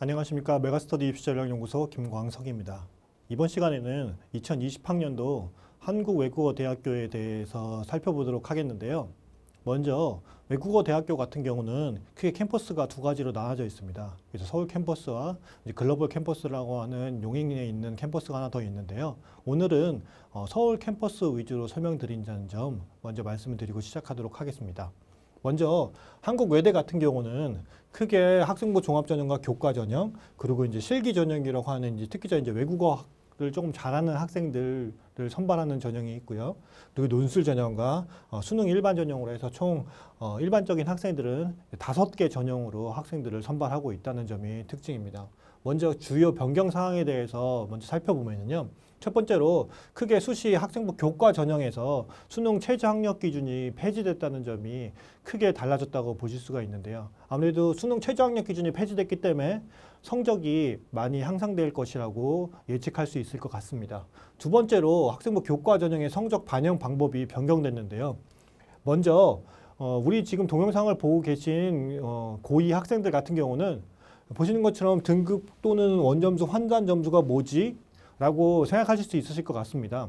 안녕하십니까 메가스터디 입시전략연구소 김광석입니다. 이번 시간에는 2020학년도 한국외국어대학교에 대해서 살펴보도록 하겠는데요. 먼저 외국어대학교 같은 경우는 크게 캠퍼스가 두 가지로 나눠져 있습니다. 그래서 서울 캠퍼스와 글로벌 캠퍼스라고 하는 용인에 있는 캠퍼스가 하나 더 있는데요. 오늘은 어, 서울 캠퍼스 위주로 설명드린다는 점 먼저 말씀을 드리고 시작하도록 하겠습니다. 먼저 한국 외대 같은 경우는 크게 학생부 종합 전형과 교과 전형 그리고 이제 실기 전형이라고 하는 이제 특히저 이제 외국어 를 조금 잘하는 학생들을 선발하는 전형이 있고요. 그리고 논술 전형과 어, 수능 일반 전형으로 해서 총 어, 일반적인 학생들은 다섯 개 전형으로 학생들을 선발하고 있다는 점이 특징입니다. 먼저 주요 변경 사항에 대해서 먼저 살펴보면요. 첫 번째로 크게 수시 학생부 교과 전형에서 수능 최저 학력 기준이 폐지됐다는 점이 크게 달라졌다고 보실 수가 있는데요. 아무래도 수능 최저 학력 기준이 폐지됐기 때문에 성적이 많이 향상될 것이라고 예측할 수 있을 것 같습니다. 두 번째로 학생부 교과 전형의 성적 반영 방법이 변경됐는데요. 먼저 어, 우리 지금 동영상을 보고 계신 어, 고2 학생들 같은 경우는 보시는 것처럼 등급 또는 원점수 환산 점수가 뭐지? 라고 생각하실 수 있으실 것 같습니다.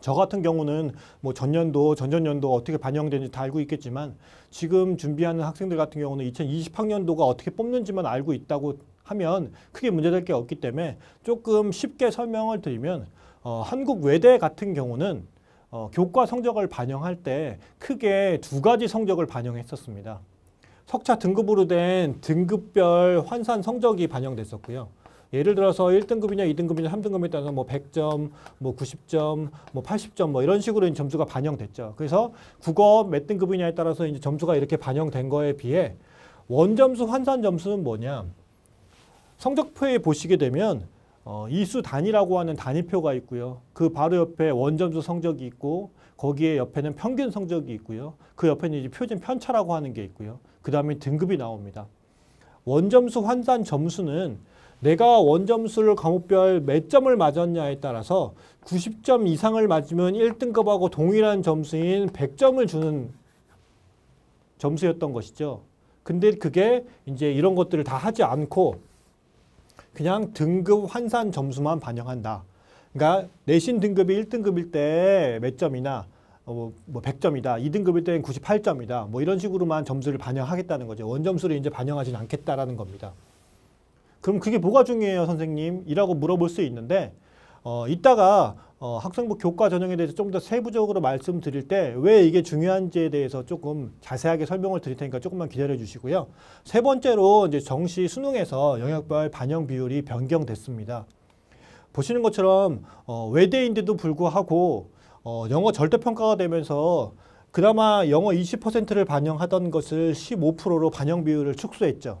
저 같은 경우는 뭐 전년도, 전전년도 어떻게 반영되는지 다 알고 있겠지만 지금 준비하는 학생들 같은 경우는 2020학년도가 어떻게 뽑는지만 알고 있다고 하면 크게 문제될 게 없기 때문에 조금 쉽게 설명을 드리면 어, 한국 외대 같은 경우는 어, 교과 성적을 반영할 때 크게 두 가지 성적을 반영했었습니다. 석차 등급으로 된 등급별 환산 성적이 반영됐었고요. 예를 들어서 1등급이냐 2등급이냐 3등급에 따라서 뭐 100점, 뭐 90점, 뭐 80점 뭐 이런 식으로 이제 점수가 반영됐죠. 그래서 국어 몇 등급이냐에 따라서 이제 점수가 이렇게 반영된 거에 비해 원점수 환산 점수는 뭐냐? 성적표에 보시게 되면 어, 이수 단위라고 하는 단위표가 있고요. 그 바로 옆에 원점수 성적이 있고 거기에 옆에는 평균 성적이 있고요. 그 옆에는 이제 표준 편차라고 하는 게 있고요. 그 다음에 등급이 나옵니다. 원점수 환산 점수는 내가 원점수를 과목별 몇 점을 맞았냐에 따라서 90점 이상을 맞으면 1등급하고 동일한 점수인 100점을 주는 점수였던 것이죠. 근데 그게 이제 이런 것들을 다 하지 않고 그냥 등급 환산 점수만 반영한다. 그러니까 내신 등급이 1등급일 때 몇 점이나 어, 뭐, 100점이다. 2등급일 때는 98점이다. 뭐 이런 식으로만 점수를 반영하겠다는 거죠. 원점수를 이제 반영하지는 않겠다라는 겁니다. 그럼 그게 뭐가 중요해요 선생님? 이라고 물어볼 수 있는데 어, 이따가 어, 학생부 교과 전형에 대해서 좀 더 세부적으로 말씀드릴 때 왜 이게 중요한지에 대해서 조금 자세하게 설명을 드릴 테니까 조금만 기다려 주시고요. 세 번째로 이제 정시 수능에서 영역별 반영 비율이 변경됐습니다. 보시는 것처럼 어, 외대인데도 불구하고 어, 영어 절대평가가 되면서 그나마 영어 20%를 반영하던 것을 15%로 반영 비율을 축소했죠.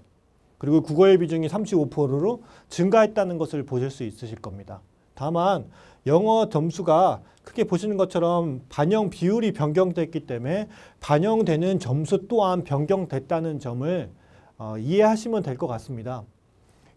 그리고 국어의 비중이 35%로 증가했다는 것을 보실 수 있으실 겁니다. 다만 영어 점수가 크게 보시는 것처럼 반영 비율이 변경됐기 때문에 반영되는 점수 또한 변경됐다는 점을 어, 이해하시면 될 것 같습니다.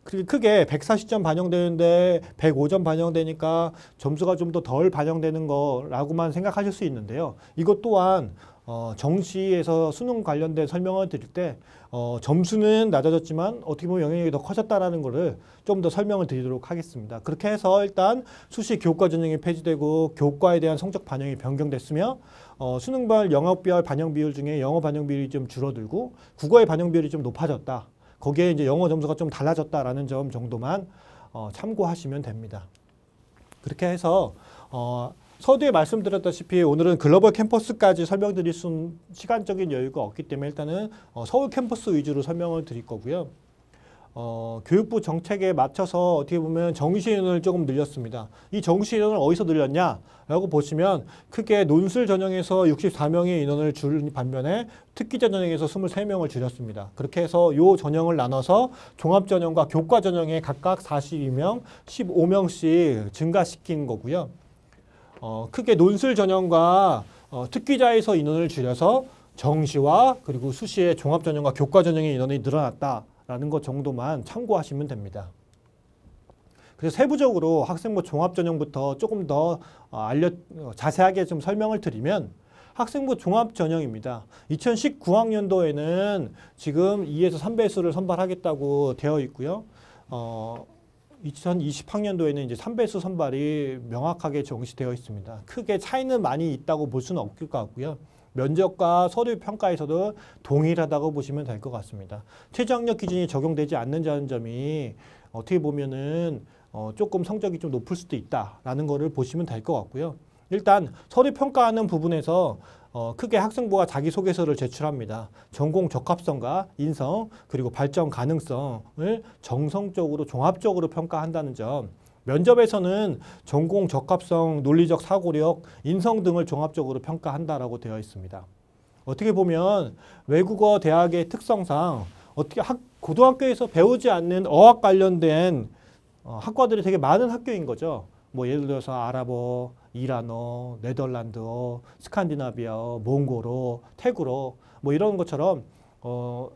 그리고 크게 140점 반영되는데 105점 반영되니까 점수가 좀 더 덜 반영되는 거라고만 생각하실 수 있는데요. 이것 또한 어, 정시에서 수능 관련된 설명을 드릴 때 어, 점수는 낮아졌지만 어떻게 보면 영향력이 더 커졌다라는 거를 좀 더 설명을 드리도록 하겠습니다. 그렇게 해서 일단 수시 교과 전형이 폐지되고 교과에 대한 성적 반영이 변경됐으며 어, 수능별 영어별 반영 비율 중에 영어 반영 비율이 좀 줄어들고 국어의 반영 비율이 좀 높아졌다. 거기에 이제 영어 점수가 좀 달라졌다라는 점 정도만 어, 참고하시면 됩니다. 그렇게 해서 어, 서두에 말씀드렸다시피 오늘은 글로벌 캠퍼스까지 설명드릴 수 시간적인 여유가 없기 때문에 일단은 어, 서울 캠퍼스 위주로 설명을 드릴 거고요. 어, 교육부 정책에 맞춰서 어떻게 보면 정시인원을 조금 늘렸습니다. 이 정시인원을 어디서 늘렸냐라고 보시면 크게 논술 전형에서 64명의 인원을 줄 반면에 특기자 전형에서 23명을 줄였습니다. 그렇게 해서 요 전형을 나눠서 종합 전형과 교과 전형에 각각 42명, 15명씩 증가시킨 거고요. 어, 크게 논술 전형과 어, 특기자에서 인원을 줄여서 정시와 그리고 수시의 종합 전형과 교과 전형의 인원이 늘어났다라는 것 정도만 참고하시면 됩니다. 그래서 세부적으로 학생부 종합 전형부터 조금 더 어, 알려 어, 자세하게 좀 설명을 드리면 학생부 종합 전형입니다. 2019학년도에는 지금 2에서 3배수를 선발하겠다고 되어 있고요. 어, 2020학년도에는 이제 3배수 선발이 명확하게 정시되어 있습니다. 크게 차이는 많이 있다고 볼 수는 없을 것 같고요. 면접과 서류 평가에서도 동일하다고 보시면 될 것 같습니다. 최저학력 기준이 적용되지 않는다는 점이 어떻게 보면은 어, 조금 성적이 좀 높을 수도 있다라는 것을 보시면 될 것 같고요. 일단 서류 평가하는 부분에서 어, 크게 학생부가 자기소개서를 제출합니다. 전공 적합성과 인성 그리고 발전 가능성을 정성적으로 종합적으로 평가한다는 점 면접에서는 전공 적합성, 논리적 사고력, 인성 등을 종합적으로 평가한다라고 되어 있습니다. 어떻게 보면 외국어 대학의 특성상 어떻게 학, 고등학교에서 배우지 않는 어학 관련된 어, 학과들이 되게 많은 학교인 거죠. 뭐 예를 들어서 아랍어, 이란어, 네덜란드어, 스칸디나비아어, 몽골어, 태국어 뭐 이런 것처럼 어,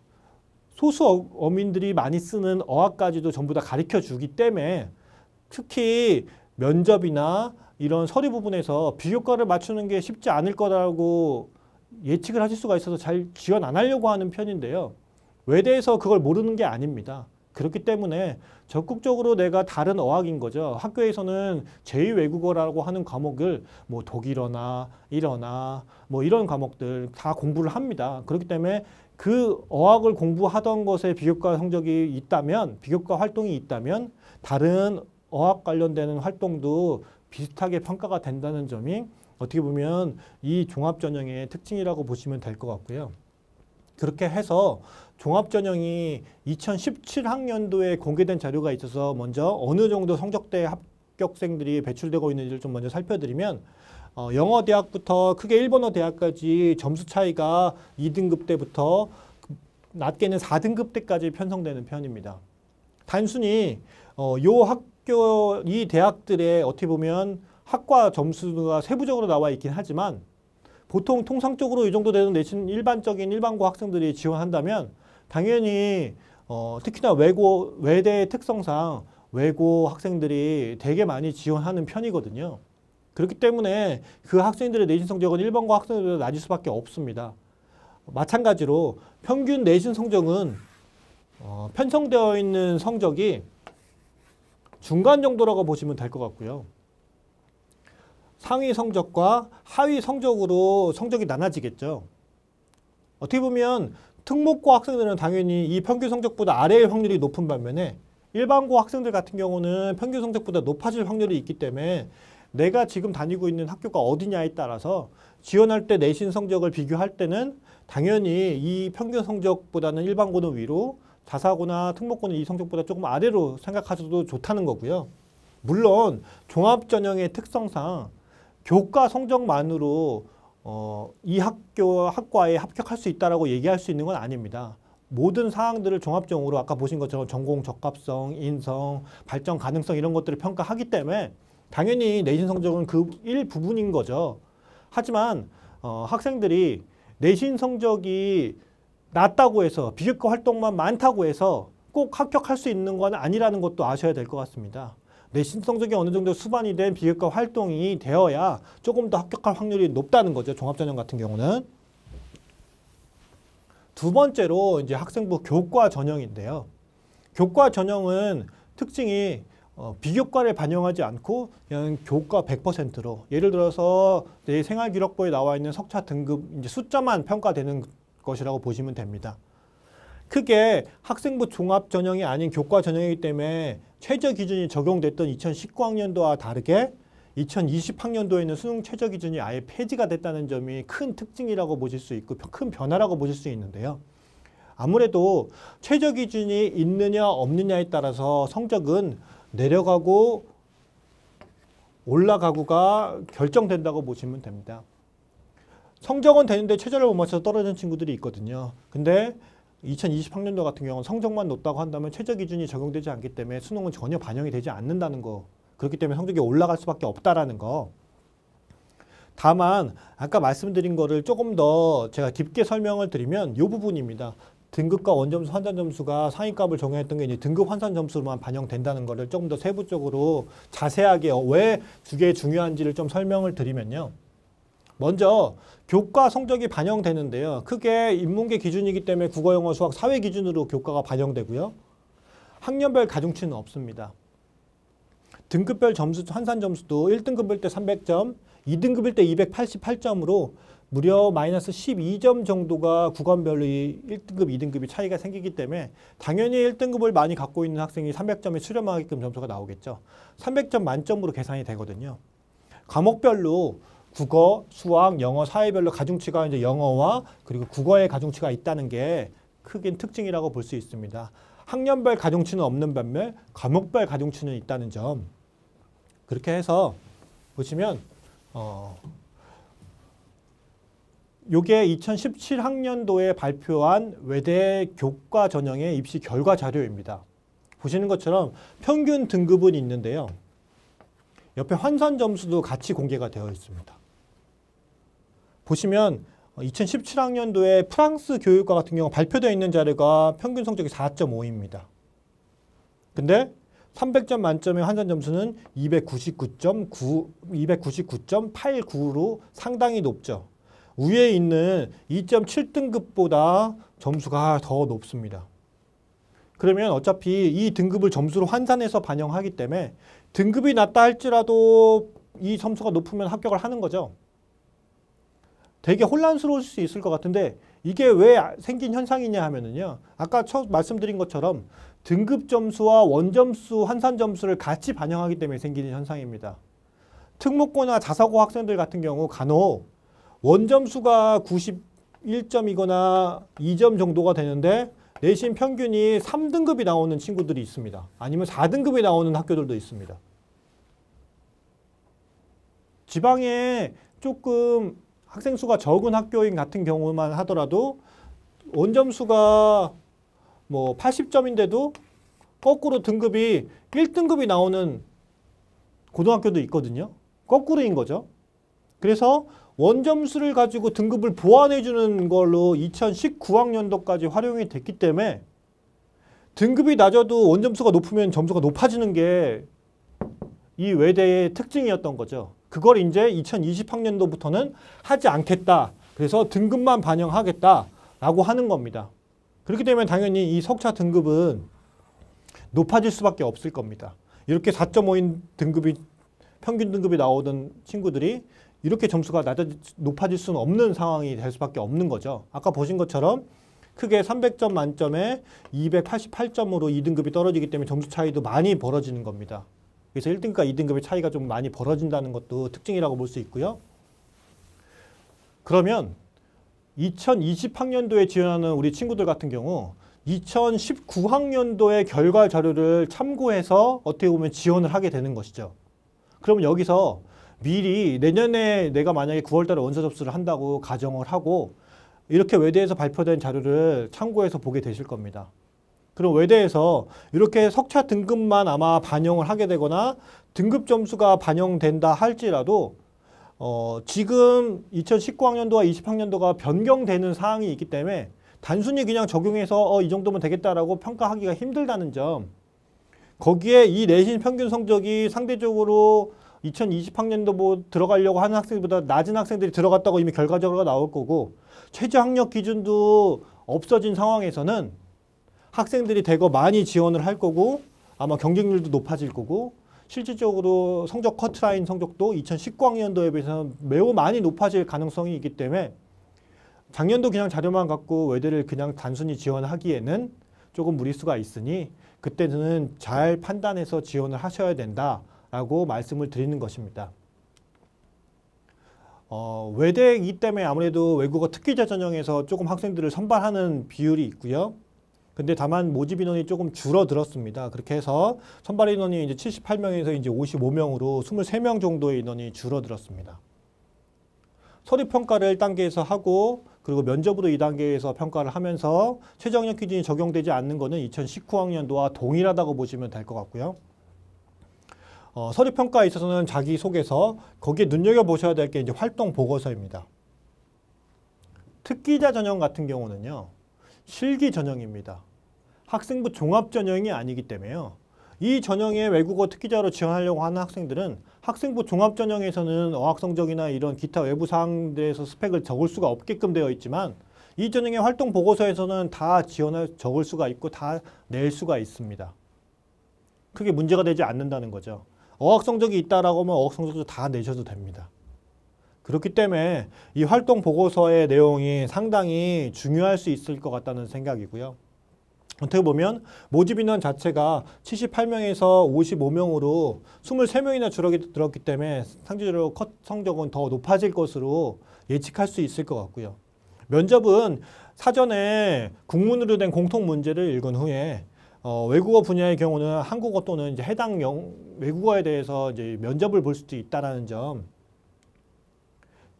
소수 어, 어민들이 많이 쓰는 어학까지도 전부 다 가르쳐 주기 때문에 특히 면접이나 이런 서류 부분에서 비교과를 맞추는 게 쉽지 않을 거라고 예측을 하실 수가 있어서 잘 지원 안 하려고 하는 편인데요. 외대에서 그걸 모르는 게 아닙니다. 그렇기 때문에 적극적으로 내가 다른 어학인 거죠. 학교에서는 제2외국어라고 하는 과목을 뭐 독일어나 일어나 뭐 이런 과목들 다 공부를 합니다. 그렇기 때문에 그 어학을 공부하던 것에 비교과 성적이 있다면 비교과 활동이 있다면 다른 어학 관련되는 활동도 비슷하게 평가가 된다는 점이 어떻게 보면 이 종합전형의 특징이라고 보시면 될 것 같고요. 그렇게 해서 종합전형이 2017학년도에 공개된 자료가 있어서 먼저 어느 정도 성적대 합격생들이 배출되고 있는지를 좀 먼저 살펴드리면 어, 영어 대학부터 크게 일본어 대학까지 점수 차이가 2등급 때부터 낮게는 4등급 때까지 편성되는 편입니다. 단순히 어, 요 학교, 이 대학들의 어떻게 보면 학과 점수가 세부적으로 나와 있긴 하지만 보통 통상적으로 이 정도 되는 내신 일반적인 일반고 학생들이 지원한다면 당연히 어, 특히나 외고 외대의 특성상 외고 학생들이 되게 많이 지원하는 편이거든요. 그렇기 때문에 그 학생들의 내신 성적은 일반고 학생들보다 낮을 수밖에 없습니다. 마찬가지로 평균 내신 성적은 어, 편성되어 있는 성적이 중간 정도라고 보시면 될 것 같고요. 상위 성적과 하위 성적으로 성적이 나눠지겠죠. 어떻게 보면 특목고 학생들은 당연히 이 평균 성적보다 아래의 확률이 높은 반면에 일반고 학생들 같은 경우는 평균 성적보다 높아질 확률이 있기 때문에 내가 지금 다니고 있는 학교가 어디냐에 따라서 지원할 때 내신 성적을 비교할 때는 당연히 이 평균 성적보다는 일반고는 위로 자사고나 특목고는 이 성적보다 조금 아래로 생각하셔도 좋다는 거고요. 물론 종합전형의 특성상 교과 성적만으로 어, 이 학교 학과에 합격할 수 있다라고 얘기할 수 있는 건 아닙니다. 모든 사항들을 종합적으로 아까 보신 것처럼 전공 적합성, 인성, 발전 가능성 이런 것들을 평가하기 때문에 당연히 내신 성적은 그 일부분인 거죠. 하지만 어, 학생들이 내신 성적이 낮다고 해서 비교과 활동만 많다고 해서 꼭 합격할 수 있는 건 아니라는 것도 아셔야 될 것 같습니다. 내신 성적인 어느 정도 수반이 된 비교과 활동이 되어야 조금 더 합격할 확률이 높다는 거죠. 종합전형 같은 경우는. 두 번째로 이제 학생부 교과 전형인데요. 교과 전형은 특징이 어, 비교과를 반영하지 않고 그냥 교과 100%로 예를 들어서 내 생활기록부에 나와 있는 석차 등급 이제 숫자만 평가되는 것이라고 보시면 됩니다. 크게 학생부 종합 전형이 아닌 교과 전형이기 때문에 최저 기준이 적용됐던 2019학년도와 다르게 2020학년도에는 수능 최저 기준이 아예 폐지가 됐다는 점이 큰 특징이라고 보실 수 있고 큰 변화라고 보실 수 있는데요. 아무래도 최저 기준이 있느냐 없느냐에 따라서 성적은 내려가고 올라가고가 결정된다고 보시면 됩니다. 성적은 되는데 최저를 못 맞춰서 떨어진 친구들이 있거든요. 근데 2 0 2 0학년도 같은 경우는 성적만 높다고 한다면 최저 기준이 적용되지 않기 때문에 수능은 전혀 반영이 되지 않는다는 거. 그렇기 때문에 성적이 올라갈 수밖에 없다라는 거. 다만 아까 말씀드린 거를 조금 더 제가 깊게 설명을 드리면 이 부분입니다. 등급과 원점수, 환산점수가 상위값을 정의했던 게 이제 등급 환산 점수로만 반영된다는 거를 조금 더 세부적으로 자세하게 왜 두 개 중요한지를 좀 설명을 드리면요. 먼저 교과 성적이 반영되는데요. 크게 인문계 기준이기 때문에 국어, 영어, 수학, 사회 기준으로 교과가 반영되고요. 학년별 가중치는 없습니다. 등급별 점수, 환산 점수도 1등급일 때 300점, 2등급일 때 288점으로 무려 마이너스 12점 정도가 구간별로 1등급, 2등급이 차이가 생기기 때문에 당연히 1등급을 많이 갖고 있는 학생이 300점에 수렴하게끔 점수가 나오겠죠. 300점 만점으로 계산이 되거든요. 과목별로 국어, 수학, 영어, 사회별로 가중치가 이제 영어와 그리고 국어의 가중치가 있다는 게 크긴 특징이라고 볼 수 있습니다. 학년별 가중치는 없는 반면 과목별 가중치는 있다는 점. 그렇게 해서 보시면 어 요게 2017학년도에 발표한 외대 교과 전형의 입시 결과 자료입니다. 보시는 것처럼 평균 등급은 있는데요. 옆에 환산 점수도 같이 공개가 되어 있습니다. 보시면 2017학년도에 프랑스 교육과 같은 경우 발표되어 있는 자료가 평균 성적이 4.5입니다. 근데 300점 만점의 환산 점수는 299.9, 299.89로 상당히 높죠. 위에 있는 2.7등급보다 점수가 더 높습니다. 그러면 어차피 이 등급을 점수로 환산해서 반영하기 때문에 등급이 낮다 할지라도 이 점수가 높으면 합격을 하는 거죠. 되게 혼란스러울 수 있을 것 같은데 이게 왜 생긴 현상이냐 하면은요. 아까 첫 말씀드린 것처럼 등급 점수와 원점수, 환산 점수를 같이 반영하기 때문에 생기는 현상입니다. 특목고나 자사고 학생들 같은 경우 간혹 원점수가 91점이거나 2점 정도가 되는데 내신 평균이 3등급이 나오는 친구들이 있습니다. 아니면 4등급이 나오는 학교들도 있습니다. 지방에 조금 학생 수가 적은 학교인 같은 경우만 하더라도 원점수가 뭐 80점인데도 거꾸로 등급이 1등급이 나오는 고등학교도 있거든요. 거꾸로인 거죠. 그래서 원점수를 가지고 등급을 보완해주는 걸로 2019학년도까지 활용이 됐기 때문에 등급이 낮아도 원점수가 높으면 점수가 높아지는 게 이 외대의 특징이었던 거죠. 그걸 이제 2020학년도부터는 하지 않겠다. 그래서 등급만 반영하겠다라고 하는 겁니다. 그렇게 되면 당연히 이 석차 등급은 높아질 수밖에 없을 겁니다. 이렇게 4.5인 등급이 평균 등급이 나오던 친구들이 이렇게 점수가 낮아 높아질 수는 없는 상황이 될 수밖에 없는 거죠. 아까 보신 것처럼 크게 300점 만점에 288점으로 2등급이 떨어지기 때문에 점수 차이도 많이 벌어지는 겁니다. 그래서 1등급과 2등급의 차이가 좀 많이 벌어진다는 것도 특징이라고 볼 수 있고요. 그러면 2020학년도에 지원하는 우리 친구들 같은 경우 2019학년도의 결과 자료를 참고해서 어떻게 보면 지원을 하게 되는 것이죠. 그러면 여기서 미리 내년에 내가 만약에 9월달에 원서 접수를 한다고 가정을 하고 이렇게 외대에서 발표된 자료를 참고해서 보게 되실 겁니다. 그럼 외대에서 이렇게 석차 등급만 아마 반영을 하게 되거나 등급 점수가 반영된다 할지라도 어, 지금 2019학년도와 20학년도가 변경되는 사항이 있기 때문에 단순히 그냥 적용해서 어, 이 정도면 되겠다라고 평가하기가 힘들다는 점 거기에 이 내신 평균 성적이 상대적으로 2020학년도 뭐 들어가려고 하는 학생보다 낮은 학생들이 들어갔다고 이미 결과적으로 나올 거고 최저 학력 기준도 없어진 상황에서는 학생들이 대거 많이 지원을 할 거고 아마 경쟁률도 높아질 거고 실질적으로 성적 커트라인 성적도 2019학년도에 비해서는 매우 많이 높아질 가능성이 있기 때문에 작년도 그냥 자료만 갖고 외대를 그냥 단순히 지원하기에는 조금 무리수가 있으니 그때는 잘 판단해서 지원을 하셔야 된다라고 말씀을 드리는 것입니다. 어, 외대이기 때문에 아무래도 외국어 특기자 전형에서 조금 학생들을 선발하는 비율이 있고요. 근데 다만 모집 인원이 조금 줄어들었습니다. 그렇게 해서 선발 인원이 이제 78명에서 이제 55명으로 23명 정도의 인원이 줄어들었습니다. 서류 평가를 1단계에서 하고 그리고 면접으로 2단계에서 평가를 하면서 최저학력 기준이 적용되지 않는 것은 2019학년도와 동일하다고 보시면 될 것 같고요. 어, 서류 평가에 있어서는 자기 소개서 거기에 눈여겨 보셔야 될 게 이제 활동 보고서입니다. 특기자 전형 같은 경우는요. 실기 전형입니다. 학생부 종합 전형이 아니기 때문에요. 이 전형에 외국어 특기자로 지원하려고 하는 학생들은 학생부 종합 전형에서는 어학 성적이나 이런 기타 외부 사항들에서 스펙을 적을 수가 없게끔 되어 있지만 이 전형의 활동 보고서에서는 다 지원을 적을 수가 있고 다 낼 수가 있습니다. 크게 문제가 되지 않는다는 거죠. 어학 성적이 있다라고 하면 어학 성적도 다 내셔도 됩니다. 그렇기 때문에 이 활동 보고서의 내용이 상당히 중요할 수 있을 것 같다는 생각이고요. 어떻게 보면 모집 인원 자체가 78명에서 55명으로 23명이나 줄어들었기 때문에 상대적으로 컷 성적은 더 높아질 것으로 예측할 수 있을 것 같고요. 면접은 사전에 국문으로 된 공통 문제를 읽은 후에 어, 외국어 분야의 경우는 한국어 또는 이제 해당 영, 외국어에 대해서 이제 면접을 볼 수도 있다는점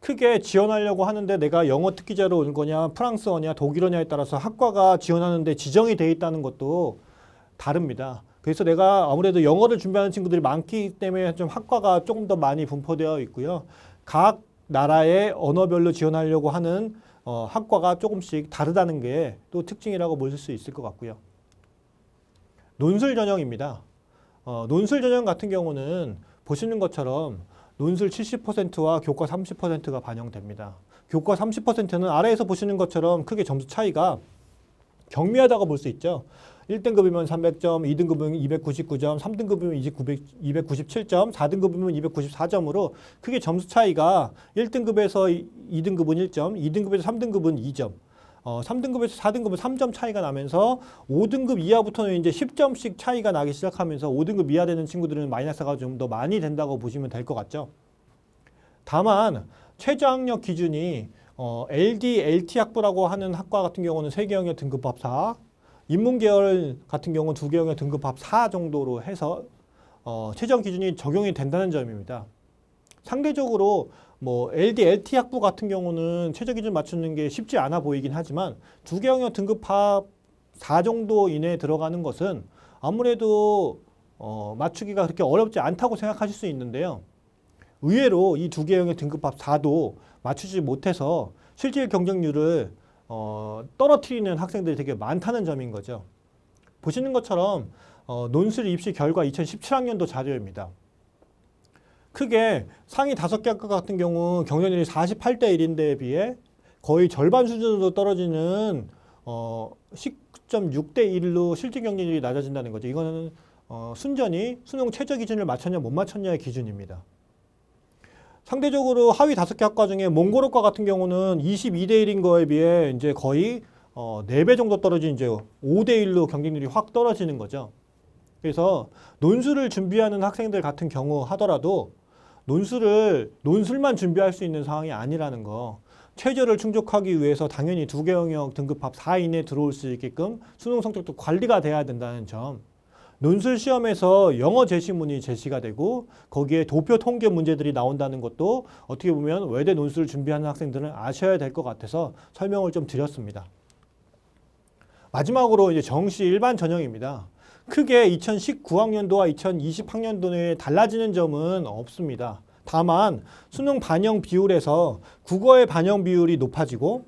크게 지원하려고 하는데 내가 영어 특기자로 온 거냐 프랑스어냐 독일어냐에 따라서 학과가 지원하는데 지정이 돼 있다는 것도 다릅니다. 그래서 내가 아무래도 영어를 준비하는 친구들이 많기 때문에 좀 학과가 조금 더 많이 분포되어 있고요. 각 나라의 언어별로 지원하려고 하는 어, 학과가 조금씩 다르다는 게 또 특징이라고 볼 수 있을 것 같고요. 논술 전형입니다. 어, 논술 전형 같은 경우는 보시는 것처럼 논술 70%와 교과 30%가 반영됩니다. 교과 30%는 아래에서 보시는 것처럼 크게 점수 차이가 경미하다고 볼 수 있죠. 1등급이면 300점, 2등급이면 299점, 3등급이면 297점, 4등급이면 294점으로 크게 점수 차이가 1등급에서 2등급은 1점, 2등급에서 3등급은 2점, 어, 3등급에서 4등급은 3점 차이가 나면서 5등급 이하부터는 이제 10점씩 차이가 나기 시작하면서 5등급 이하 되는 친구들은 마이너스가 좀 더 많이 된다고 보시면 될 것 같죠. 다만 최저학력 기준이 어, LD, LT 학부라고 하는 학과 같은 경우는 3개 영역 등급합 4, 인문계열 같은 경우는 2개 영역 등급합 4 정도로 해서 어, 최저 학력 기준이 적용이 된다는 점입니다. 상대적으로 뭐 LD, LT 학부 같은 경우는 최저 기준 맞추는 게 쉽지 않아 보이긴 하지만 두 개 영역 등급합 4 정도 이내에 들어가는 것은 아무래도 어, 맞추기가 그렇게 어렵지 않다고 생각하실 수 있는데요. 의외로 이 두 개 영역 등급합 4도 맞추지 못해서 실질 경쟁률을 어, 떨어뜨리는 학생들이 되게 많다는 점인 거죠. 보시는 것처럼 어, 논술 입시 결과 2017학년도 자료입니다. 크게 상위 다섯 개 학과 같은 경우 경쟁률이 48대 1인데 비해 거의 절반 수준으로 떨어지는 어 10.6대 1로 실질 경쟁률이 낮아진다는 거죠. 이거는 어 순전히 수능 최저 기준을 맞췄냐 못 맞췄냐의 기준입니다. 상대적으로 하위 다섯 개 학과 중에 몽골어과 같은 경우는 22대 1인 거에 비해 이제 거의 어 4배 정도 떨어진 이제 5대 1로 경쟁률이 확 떨어지는 거죠. 그래서 논술을 준비하는 학생들 같은 경우 하더라도 논술을 논술만 준비할 수 있는 상황이 아니라는 거. 최저를 충족하기 위해서 당연히 두 개 영역 등급합 4 이내 들어올 수 있게끔 수능 성적도 관리가 돼야 된다는 점. 논술 시험에서 영어 제시문이 제시가 되고 거기에 도표 통계 문제들이 나온다는 것도 어떻게 보면 외대 논술을 준비하는 학생들은 아셔야 될 것 같아서 설명을 좀 드렸습니다. 마지막으로 이제 정시 일반 전형입니다. 크게 2019학년도와 2020학년도에 달라지는 점은 없습니다. 다만 수능 반영 비율에서 국어의 반영 비율이 높아지고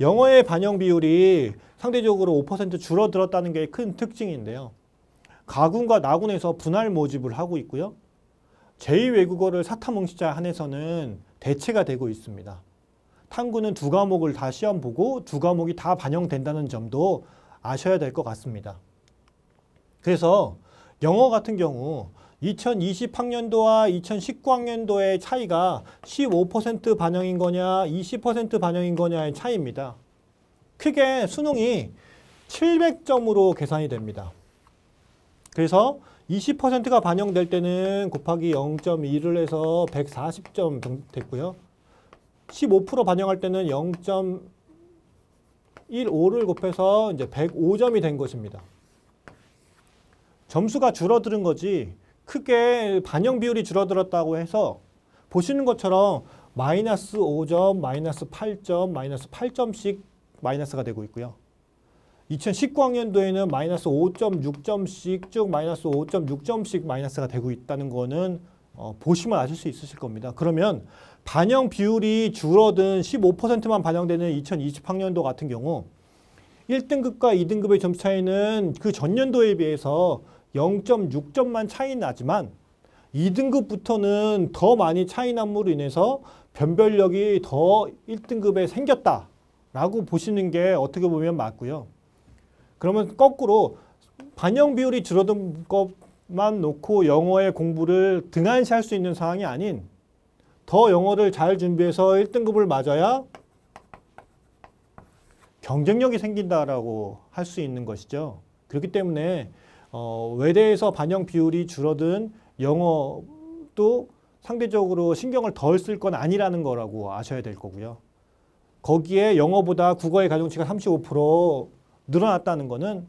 영어의 반영 비율이 상대적으로 5% 줄어들었다는 게 큰 특징인데요. 가군과 나군에서 분할 모집을 하고 있고요. 제2외국어를 사탐응시자 한에서는 대체가 되고 있습니다. 탐구는 두 과목을 다 시험 보고 두 과목이 다 반영된다는 점도 아셔야 될 것 같습니다. 그래서 영어 같은 경우 2020학년도와 2019학년도의 차이가 15% 반영인 거냐 20% 반영인 거냐의 차이입니다. 크게 수능이 700점으로 계산이 됩니다. 그래서 20%가 반영될 때는 곱하기 0.2를 해서 140점 됐고요. 15% 반영할 때는 0.15를 곱해서 이제 105점이 된 것입니다. 점수가 줄어드는 거지 크게 반영 비율이 줄어들었다고 해서 보시는 것처럼 마이너스 5점, 마이너스 8점, 마이너스 8점씩 마이너스가 되고 있고요. 2019학년도에는 마이너스 5.6점씩 쭉 마이너스 5.6점씩 마이너스가 되고 있다는 거는 어, 보시면 아실 수 있으실 겁니다. 그러면 반영 비율이 줄어든 15%만 반영되는 2020학년도 같은 경우 1등급과 2등급의 점수 차이는 그 전년도에 비해서 0.6점만 차이 나지만 2등급부터는 더 많이 차이 남으로 인해서 변별력이 더 1등급에 생겼다라고 보시는 게 어떻게 보면 맞고요. 그러면 거꾸로 반영 비율이 줄어든 것만 놓고 영어의 공부를 등한시할 수 있는 상황이 아닌 더 영어를 잘 준비해서 1등급을 맞아야 경쟁력이 생긴다라고 할 수 있는 것이죠. 그렇기 때문에 어, 외대에서 반영 비율이 줄어든 영어도 상대적으로 신경을 덜 쓸 건 아니라는 거라고 아셔야 될 거고요. 거기에 영어보다 국어의 가중치가 35% 늘어났다는 거는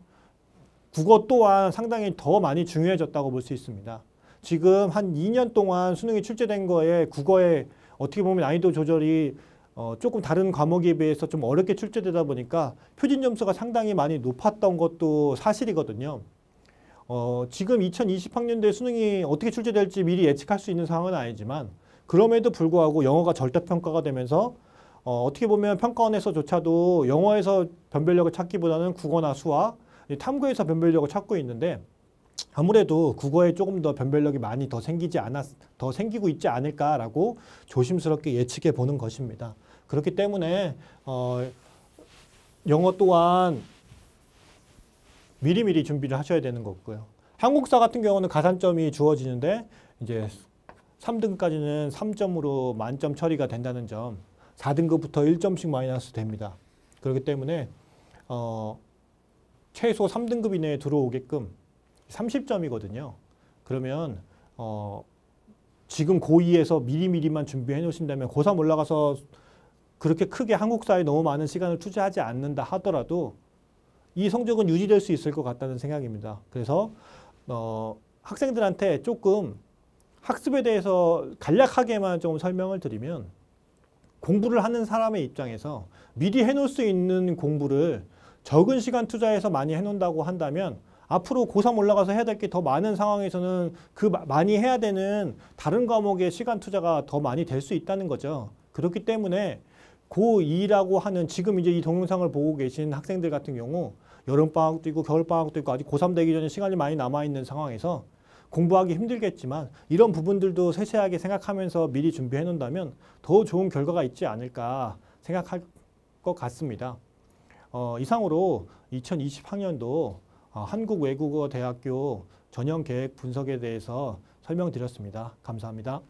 국어 또한 상당히 더 많이 중요해졌다고 볼 수 있습니다. 지금 한 2년 동안 수능이 출제된 거에 국어에 어떻게 보면 난이도 조절이 어, 조금 다른 과목에 비해서 좀 어렵게 출제되다 보니까 표준 점수가 상당히 많이 높았던 것도 사실이거든요. 어, 지금 2020학년도에 수능이 어떻게 출제될지 미리 예측할 수 있는 상황은 아니지만 그럼에도 불구하고 영어가 절대평가가 되면서 어, 어떻게 보면 평가원에서조차도 영어에서 변별력을 찾기보다는 국어나 수학, 탐구에서 변별력을 찾고 있는데 아무래도 국어에 조금 더 변별력이 많이 더 생기지 않았, 더 생기고 있지 않을까라고 조심스럽게 예측해 보는 것입니다. 그렇기 때문에 어, 영어 또한 미리미리 준비를 하셔야 되는 거고요. 한국사 같은 경우는 가산점이 주어지는데 이제 3등까지는 3점으로 만점 처리가 된다는 점 4등급부터 1점씩 마이너스 됩니다. 그렇기 때문에 어, 최소 3등급 이내에 들어오게끔 30점이거든요. 그러면 어, 지금 고2에서 미리미리만 준비해 놓으신다면 고3 올라가서 그렇게 크게 한국사에 너무 많은 시간을 투자하지 않는다 하더라도 이 성적은 유지될 수 있을 것 같다는 생각입니다. 그래서 어, 학생들한테 조금 학습에 대해서 간략하게만 좀 설명을 드리면 공부를 하는 사람의 입장에서 미리 해놓을 수 있는 공부를 적은 시간 투자해서 많이 해놓는다고 한다면 앞으로 고3 올라가서 해야 될 게 더 많은 상황에서는 그 많이 해야 되는 다른 과목의 시간 투자가 더 많이 될 수 있다는 거죠. 그렇기 때문에 고2라고 하는 지금 이제 이 동영상을 보고 계신 학생들 같은 경우 여름방학도 있고 겨울방학도 있고 아직 고3 되기 전에 시간이 많이 남아있는 상황에서 공부하기 힘들겠지만 이런 부분들도 세세하게 생각하면서 미리 준비해 놓는다면 더 좋은 결과가 있지 않을까 생각할 것 같습니다. 어, 이상으로 2020학년도 어, 한국외국어대학교 전형계획 분석에 대해서 설명드렸습니다. 감사합니다.